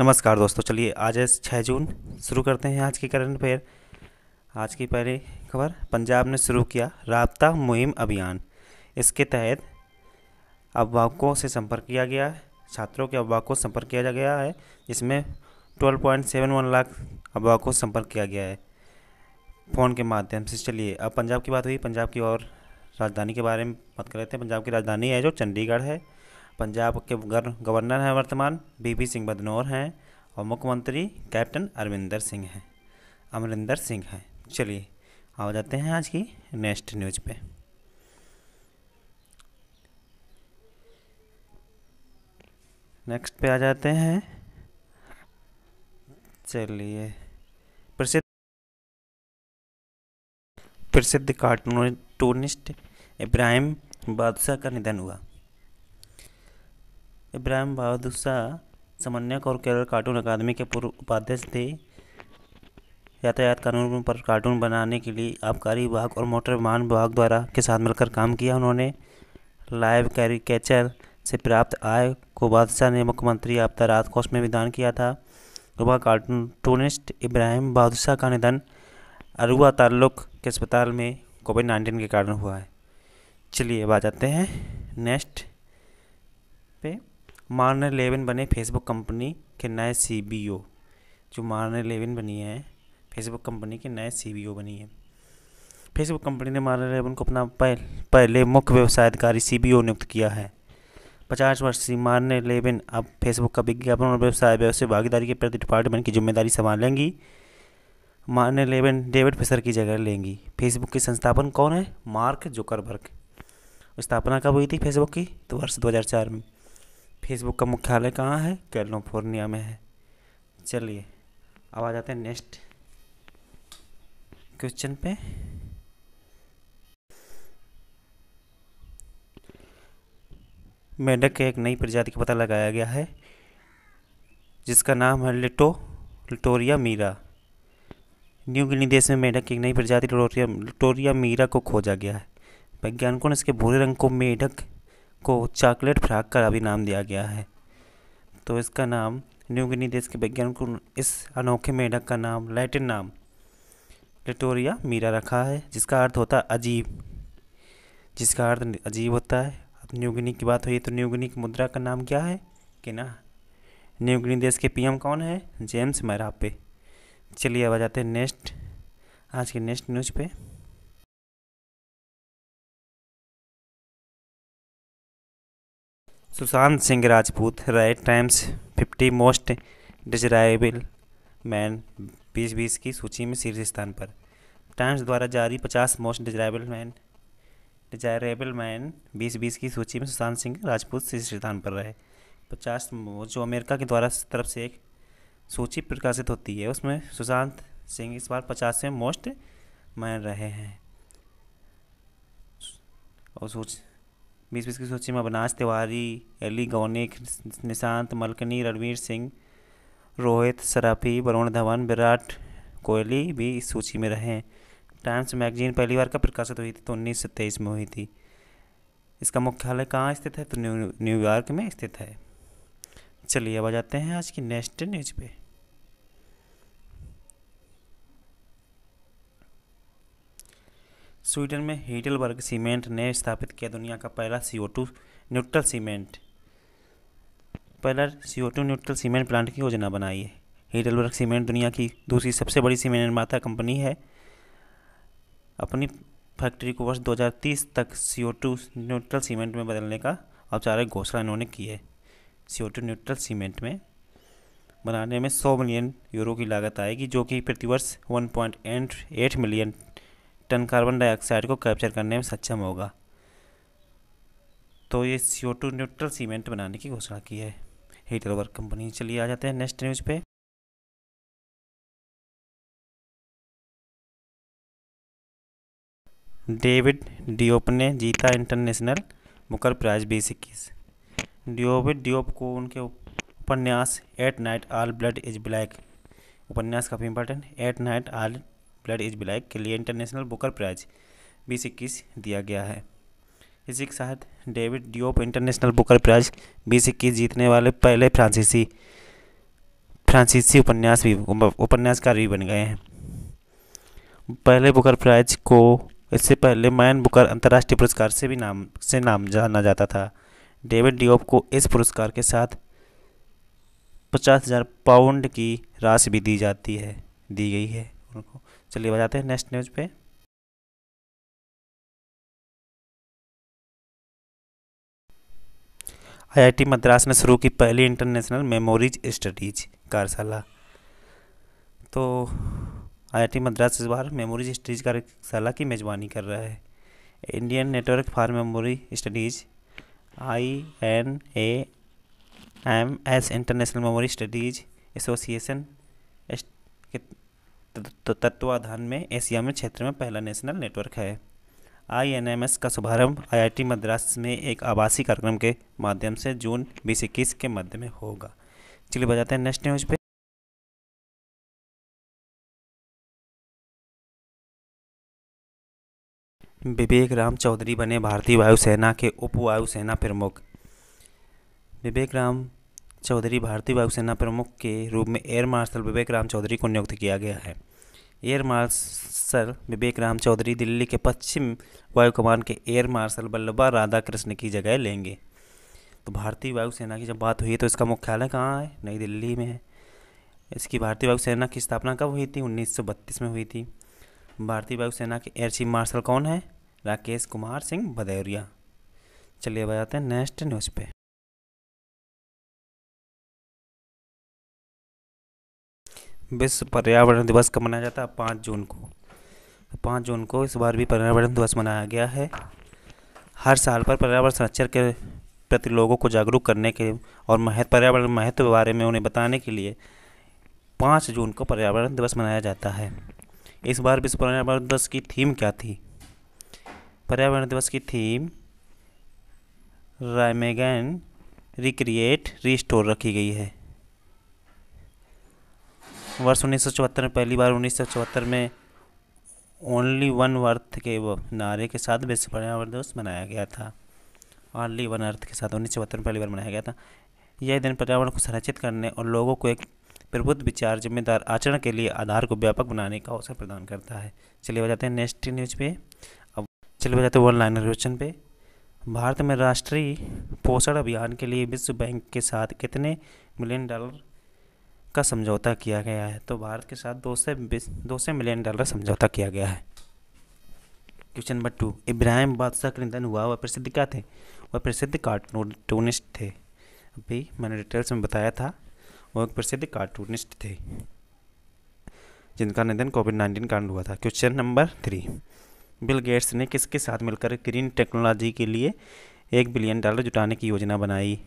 नमस्कार दोस्तों चलिए आज है छः जून शुरू करते हैं आज की करंट अफेयर आज की पहली खबर पंजाब ने शुरू किया रबता मुहिम अभियान इसके तहत अभिभावकों से संपर्क किया गया है छात्रों के अभिभावकों से संपर्क किया गया है जिसमें 12.71 लाख अभिभावकों से संपर्क किया गया है फ़ोन के माध्यम से चलिए अब पंजाब की बात हुई पंजाब की और राजधानी के बारे में बात कर रहे थे पंजाब की राजधानी है जो चंडीगढ़ है पंजाब के गवर्नर हैं वर्तमान बीपी सिंह बदनौर हैं और मुख्यमंत्री कैप्टन अरविंदर सिंह हैं अमरिंदर सिंह हैं चलिए आ जाते हैं आज की नेक्स्ट न्यूज पे नेक्स्ट पे आ जाते हैं चलिए प्रसिद्ध प्रसिद्ध कार्टूनिस्ट इब्राहिम बादशाह का निधन हुआ इब्राहिम शाह समन्वयक और केरल कार्टून अकादमी के पूर्व उपाध्यक्ष थे यातायात कानून पर कार्टून बनाने के लिए आबकारी विभाग और मोटर वाहन विभाग द्वारा के साथ मिलकर काम किया उन्होंने लाइव कैरिकेचर से प्राप्त आय को बादशाह ने मुख्यमंत्री आपदा रात कोष में विधान किया था युवा कार्टूनिस्ट इब्राहिम बादशाह का निधन अरुआ ताल्लुक के अस्पताल में कोविड नाइन्टीन के कारण हुआ है चलिए अब आ जाते हैं नेक्स्ट मार्नर लेवन बने फेसबुक कंपनी के नए सीबीओ जो मार्नर लेवन बनी है फेसबुक कंपनी के नए सीबीओ बनी है फेसबुक कंपनी ने मार्नर लेवन को अपना पहल, पहले मुख्य व्यवसाय अधिकारी सी नियुक्त किया है पचास वर्षीय मार्नर लेवन अब फेसबुक का विज्ञापन और व्यवसाय व्यवसाय भागीदारी के प्रति डिपार्टमेंट की जिम्मेदारी संभालेंगी मार्नर लेवन डेविड फिशर की जगह लेंगी फेसबुक के संस्थापन कौन है मार्क जोकरबर्ग स्थापना कब हुई थी फेसबुक की तो वर्ष 2004 में फेसबुक का मुख्यालय कहाँ है कैलिफोर्निया में है चलिए अब आ जाते हैं नेक्स्ट क्वेश्चन पे मेंढक के एक नई प्रजाति का पता लगाया गया है जिसका नाम है लिटो लिटोरिया मीरा न्यू गिनी देश में मेढक की एक नई प्रजाति लिटोरिया लिटोरिया मीरा को खोजा गया है वैज्ञानिकों ने इसके भूरे रंग को मेढक को चॉकलेट फ्राक का अभी नाम दिया गया है तो इसका नाम न्यू गिनी देश के वैज्ञानिक को इस अनोखे मेढक का नाम लैटिन नाम लिटोरिया मीरा रखा है जिसका अर्थ होता है अजीब जिसका अर्थ अजीब होता है अब न्यू गिनी की बात हुई तो न्यू गिनी की मुद्रा का नाम क्या है कि ना न्यू गिनी देश के पीएम कौन है जेम्स मैरापे चलिए अब आ जाते हैं नेक्स्ट आज के नेक्स्ट न्यूज़ पे सुशांत सिंह राजपूत राइट Times fifty most desirable man बीस बीस की सूची में शीर्ष स्थान पर टाइम्स द्वारा जारी पचास most desirable man desirable man बीस बीस की सूची में सुशांत सिंह राजपूत शीर्ष स्थान पर रहे पचास जो अमेरिका के द्वारा तरफ से एक सूची प्रकाशित होती है उसमें सुशांत सिंह इस बार पचासवें मोस्ट मैन रहे हैं और सूची बीस बीस की सूची में अविनाश तिवारी एली गौनिक निशांत मलकनी रणवीर सिंह रोहित सराफी वरुण धवन विराट कोहली भी इस सूची में रहे टाइम्स मैगजीन पहली बार कब प्रकाशित हुई थी तो उन्नीस सौ तेईस में हुई थी इसका मुख्यालय कहाँ स्थित है तो न्यूयॉर्क में स्थित है चलिए अब आ जाते हैं आज की नेक्स्ट न्यूज पे स्वीडन में हीटलबर्ग सीमेंट ने स्थापित किया दुनिया का पहला सी न्यूट्रल सीमेंट पहला सी न्यूट्रल सीमेंट प्लांट की योजना बनाई है हीटलबर्ग सीमेंट दुनिया की दूसरी सबसे बड़ी सीमेंट निर्माता कंपनी है अपनी फैक्ट्री को वर्ष 2030 तक सी न्यूट्रल सीमेंट में बदलने का औपचारिक घोषणा इन्होंने की है सी न्यूट्रल सीमेंट में बनाने में 100 मिलियन यूरो की लागत आएगी जो कि प्रतिवर्ष 1.8 मिलियन टन कार्बन डाइऑक्साइड को कैप्चर करने में सक्षम होगा तो ये सी न्यूट्रल सीमेंट बनाने की घोषणा की है हीटर वर्क कंपनी चलिए आ जाते हैं नेक्स्ट न्यूज़ पे डेविड डिओप ने जीता इंटरनेशनल बुकर प्राइज बीस इक्कीस डिओविड डिओप को उनके उपन्यास at night all blood is black उपन्यास काफ़ी important at night all player is black के लिए इंटरनेशनल बुकर प्राइज बीस इक्कीस दिया गया है इसी के साथ David Diop international Booker prize बीस इक्कीस जीतने वाले पहले फ्रांसीसी फ्रांसीसी उपन्यास भी उपन्यासकार भी बन गए हैं पहले बुकर प्राइज को इससे पहले मैन बुकर अंतर्राष्ट्रीय पुरस्कार से भी नाम से नाम जाना जाता था डेविड डिओप को इस पुरस्कार के साथ पचास हज़ार पाउंड की राशि भी दी जाती है दी गई है उनको चलिए बजाते हैं नेक्स्ट न्यूज़ पे आईआईटी मद्रास ने शुरू की पहली इंटरनेशनल मेमोरीज स्टडीज कार्यशाला तो आईआईटी मद्रास इस बार मेमोरीज स्टडीज कार्यशाला की मेज़बानी कर रहा है Indian network for memory studies I N A M S international memory studies association तत्वाधान में एशिया में क्षेत्र में पहला नेशनल नेटवर्क है आईएनएमएस का शुभारंभ आईआईटी मद्रास में एक आवासीय कार्यक्रम के माध्यम से जून बीस इक्कीस के मध्य में होगा चलिए बजाते हैं नेक्स्ट न्यूज पे विवेक राम चौधरी बने भारतीय वायुसेना के उप वायुसेना प्रमुख विवेक राम चौधरी भारतीय वायुसेना प्रमुख के रूप में एयर मार्शल विवेक राम चौधरी को नियुक्त किया गया है एयर मार्शल विवेक राम चौधरी दिल्ली के पश्चिम वायु कमान के एयर मार्शल राधा राधाकृष्ण की जगह लेंगे तो भारतीय वायुसेना की जब बात हुई तो इसका मुख्यालय कहाँ है नई दिल्ली में है इसकी भारतीय वायुसेना की स्थापना कब हुई थी उन्नीस में हुई थी भारतीय वायुसेना के एयर चीफ मार्शल कौन है राकेश कुमार सिंह भदौरिया चलिए बताते हैं नेक्स्ट न्यूज़ पे विश्व पर्यावरण दिवस कब मनाया जाता है पाँच जून को पाँच जून को इस बार भी पर्यावरण दिवस मनाया गया है हर साल पर पर्यावरण संरक्षण के प्रति लोगों को जागरूक करने के और महत्व पर्यावरण महत्व के बारे में उन्हें बताने के लिए पाँच जून को पर्यावरण दिवस मनाया जाता है इस बार विश्व पर्यावरण दिवस की थीम क्या थी पर्यावरण दिवस की थीम रायमेगन रिक्रिएट रिस्टोर रखी गई है वर्ष उन्नीस में पहली बार उन्नीस में ओनली वन अर्थ के नारे के साथ विश्व पर्यावरण दिवस मनाया गया था ओनली वन अर्थ के साथ उन्नीस में पहली बार मनाया गया था यह दिन पर्यावरण को संरक्षित करने और लोगों को एक प्रबुद्ध विचार जिम्मेदार आचरण के लिए आधार को व्यापक बनाने का अवसर प्रदान करता है चलिए बजाते जाते हैं नेक्स्ट न्यूज पे अब चलिए बजाते जाते हैं वर्ल्ड लाइन क्वेश्चन पे भारत में राष्ट्रीय पोषण अभियान के लिए विश्व बैंक के साथ कितने मिलियन डॉलर का समझौता किया गया है तो भारत के साथ दो से दो सौ मिलियन डॉलर समझौता किया गया है क्वेश्चन नंबर टू इब्राहिम बादशाह का निधन हुआ वह प्रसिद्ध क्या थे वह प्रसिद्ध कार्टूनिस्ट थे अभी मैंने डिटेल्स में बताया था वह एक प्रसिद्ध कार्टूनिस्ट थे जिनका निधन कोविड नाइन्टीन कारण हुआ था question number three Bill Gates ने किसके साथ मिलकर ग्रीन टेक्नोलॉजी के लिए एक बिलियन डॉलर जुटाने की योजना बनाई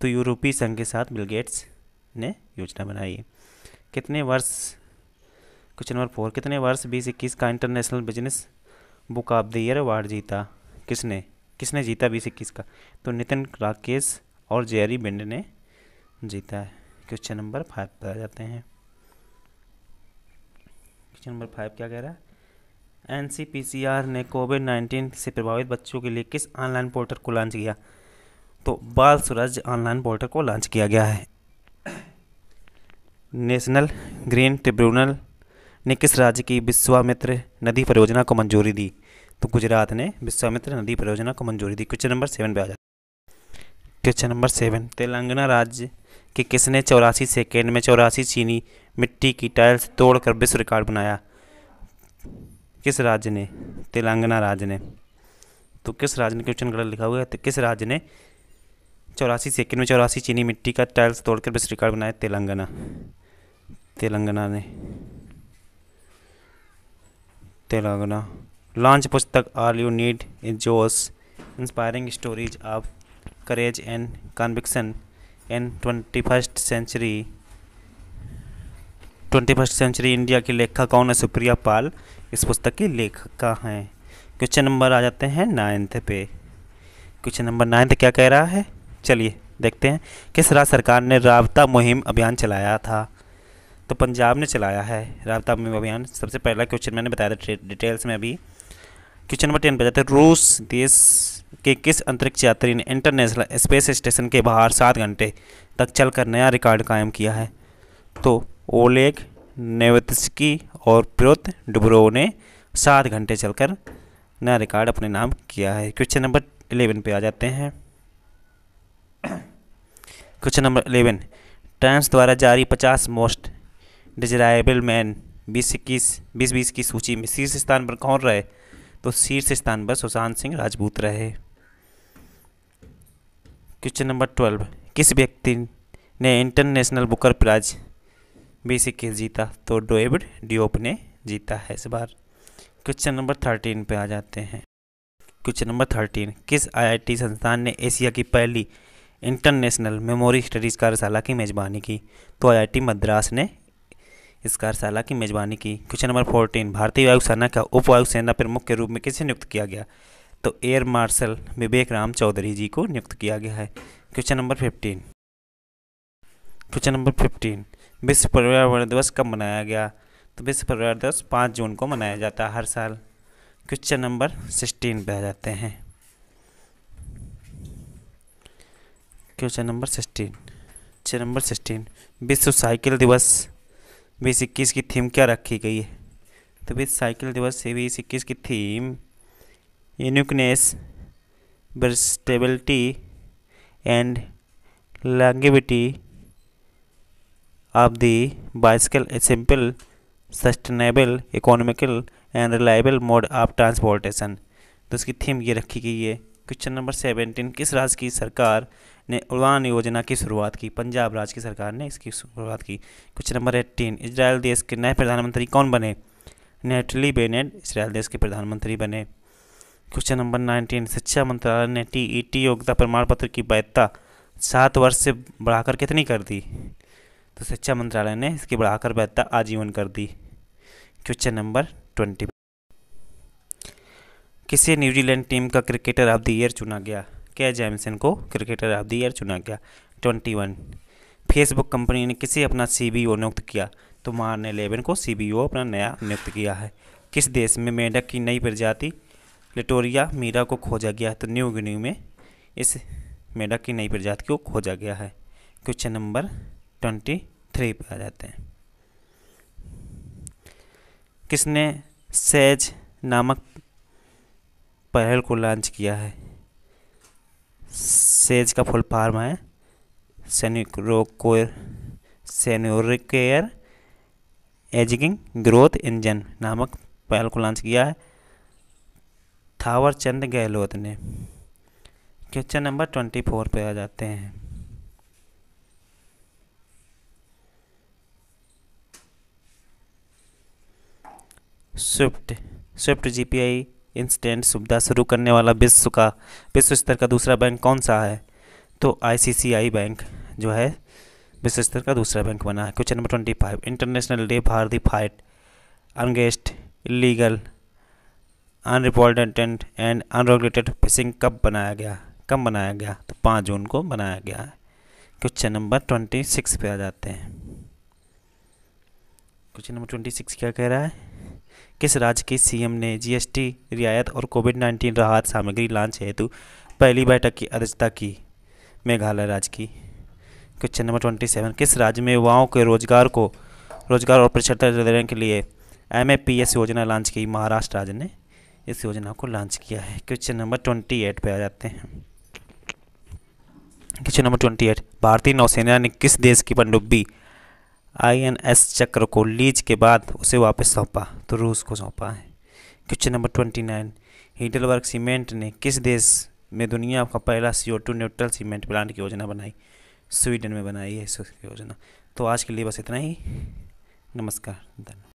तो यूरोपीय संघ के साथ बिल गेट्स ने योजना बनाई कितने वर्ष क्वेश्चन नंबर फोर कितने वर्ष बीस इक्कीस का international business book of the year award जीता किसने किसने जीता बीस इक्कीस का तो नितिन राकेश और जेरी बिंड ने जीता है क्वेश्चन नंबर फाइव पर आ जाते हैं क्वेश्चन नंबर फाइव क्या कह रहा है एन ने कोविड नाइन्टीन से प्रभावित बच्चों के लिए किस ऑनलाइन पोर्टल को लॉन्च किया तो बाल सूरज ऑनलाइन पोर्टल को लॉन्च किया गया है नेशनल ग्रीन ट्रिब्यूनल ने किस राज्य की विश्वामित्र नदी परियोजना को मंजूरी दी तो गुजरात ने विश्वामित्र नदी परियोजना को मंजूरी दी क्वेश्चन नंबर सेवन पे आ जाता क्वेश्चन नंबर सेवन तेलंगाना राज्य के किसने चौरासी सेकेंड में चौरासी चीनी मिट्टी की टाइल्स तोड़कर विश्व रिकॉर्ड बनाया किस राज्य ने तेलंगाना राज्य ने तो किस राज्य ने क्वेश्चन गलत लिखा हुआ है तो किस राज्य ने चौरासी सेकेंड में चौरासी चीनी मिट्टी का टाइल्स तोड़कर विश्व रिकॉर्ड बनाया तेलंगाना तेलंगाना ने तेलंगाना लॉन्च पुस्तक all you need in Josh inspiring stories of courage and conviction in twenty first century twenty first century India की लेखक कौन है सुप्रिया पाल इस पुस्तक की लेखिका हैं क्वेश्चन नंबर आ जाते हैं नाइन्थ पे क्वेश्चन नंबर नाइन्थ क्या कह रहा है चलिए देखते हैं किस राज्य सरकार ने राबता मुहिम अभियान चलाया था तो पंजाब ने चलाया है राबता अभियान सबसे पहला क्वेश्चन मैंने बताया था डिटेल्स में अभी क्वेश्चन नंबर टेन पर जाते रूस देश के किस अंतरिक्ष यात्री ने इंटरनेशनल स्पेस स्टेशन के बाहर सात घंटे तक चलकर नया रिकॉर्ड कायम किया है तो ओलेग नेवत्सकी और प्रोत डुब्रो ने सात घंटे चलकर नया रिकॉर्ड अपने नाम किया है क्वेश्चन नंबर इलेवन पे आ जाते हैं क्वेश्चन नंबर इलेवन टाइम्स द्वारा जारी पचास मोस्ट डिजराइबल मैन बीस इक्कीस बीस बीस की सूची में शीर्ष स्थान पर कौन रहे तो शीर्ष स्थान पर सुशांत सिंह राजपूत रहे क्वेश्चन नंबर ट्वेल्व किस व्यक्ति ने इंटरनेशनल बुकर प्राइज बीस इक्कीस जीता तो डोएबड डिओप ने जीता है इस बार क्वेश्चन नंबर थर्टीन पे आ जाते हैं क्वेश्चन नंबर थर्टीन किस आईआईटी संस्थान ने एशिया की पहली इंटरनेशनल मेमोरी स्टडीज़ कार्यशाला की मेज़बानी की तो आईआईटी मद्रास ने इस कार्यशाला की मेजबानी की क्वेश्चन नंबर फोर्टीन भारतीय वायुसेना का उप वायुसेना प्रमुख के रूप में किसे नियुक्त किया गया तो एयर मार्शल विवेक राम चौधरी जी को नियुक्त किया गया है question number fifteen question number fifteen विश्व पर्यावरण दिवस कब मनाया गया तो विश्व पर्यावरण दिवस पाँच जून को मनाया जाता है हर साल क्वेश्चन नंबर सिक्सटीन पे आ जाते हैं question number sixteen question number sixteen विश्व साइकिल दिवस बीस इक्कीस की थीम क्या रखी गई है तो बीस साइकिल दिवस से बीस इक्कीस की theme uniqueness versatility and longevity of the bicycle a simple sustainable economical and reliable mode of transportation तो इसकी थीम ये रखी गई है क्वेश्चन नंबर सेवेंटीन किस राज्य की सरकार ने उड़ान योजना की शुरुआत की पंजाब राज्य की सरकार ने इसकी शुरुआत की क्वेश्चन नंबर एट्टीन इसराइल देश के नए प्रधानमंत्री कौन बने नेटली बेनेट इसराइल देश के प्रधानमंत्री बने क्वेश्चन नंबर नाइनटीन शिक्षा मंत्रालय ने टी ई टी योग्यता प्रमाण पत्र की वैधता सात वर्ष से बढ़ाकर कितनी कर दी तो शिक्षा मंत्रालय ने इसकी बढ़ाकर वैधता आजीवन कर दी क्वेश्चन नंबर ट्वेंटी किसे न्यूजीलैंड टीम का क्रिकेटर ऑफ द ईयर चुना गया के जैमसन को क्रिकेटर ऑफ द ईयर चुना गया ट्वेंटी वन फेसबुक कंपनी ने किसे अपना सी बी ओ नियुक्त किया तो मार ने लेवन को सी बी ओ अपना नया नियुक्त किया है किस देश में मेंढक की नई प्रजाति लिटोरिया मीरा को खोजा गया तो न्यू गिनी में इस मेंढक की नई प्रजाति को खोजा गया है क्वेश्चन नंबर ट्वेंटी थ्री पर आ जाते हैं किसने सेज नामक पहल को लॉन्च किया है सेज का फुल फार्म है सेनिक्रोकोर सेनियोरिकेयर एजिंग ग्रोथ इंजन नामक पहल को लॉन्च किया है थावर चंद गहलोत ने क्वेश्चन नंबर ट्वेंटी फोर पर आ जाते हैं स्विफ्ट स्विफ्ट जीपीआई इंस्टेंट सुविधा शुरू करने वाला विश्व का विश्व स्तर का दूसरा बैंक कौन सा है तो आईसीसीआई बैंक जो है विश्व स्तर का दूसरा बैंक बना है question number twenty five international day for the fight against illegal unreported and unregulated fishing कब बनाया गया कब बनाया गया तो पाँच जून को बनाया गया है क्वेश्चन नंबर ट्वेंटी सिक्स पे आ जाते हैं क्वेश्चन नंबर ट्वेंटी सिक्स क्या कह रहा है किस राज्य के सीएम ने जीएसटी रियायत और कोविड नाइन्टीन राहत सामग्री लॉन्च हेतु पहली बैठक की अध्यक्षता की मेघालय राज्य की क्वेश्चन नंबर ट्वेंटी सेवन किस राज्य में युवाओं के रोजगार को रोजगार और प्रशिक्षण देने के लिए एम योजना लॉन्च की महाराष्ट्र राज्य ने इस योजना को लॉन्च किया है क्वेश्चन नंबर ट्वेंटी एट आ जाते हैं क्वेश्चन नंबर ट्वेंटी एट भारतीय नौसेना ने किस देश की पनडुब्बी आईएनएस चक्र को लीज के बाद उसे वापस सौंपा तो रूस को सौंपा है question number twenty nine Heidelberg cement ने किस देश में दुनिया का पहला C two neutral cement plant की योजना बनाई स्वीडन में बनाई है इस योजना तो आज के लिए बस इतना ही नमस्कार धन्यवाद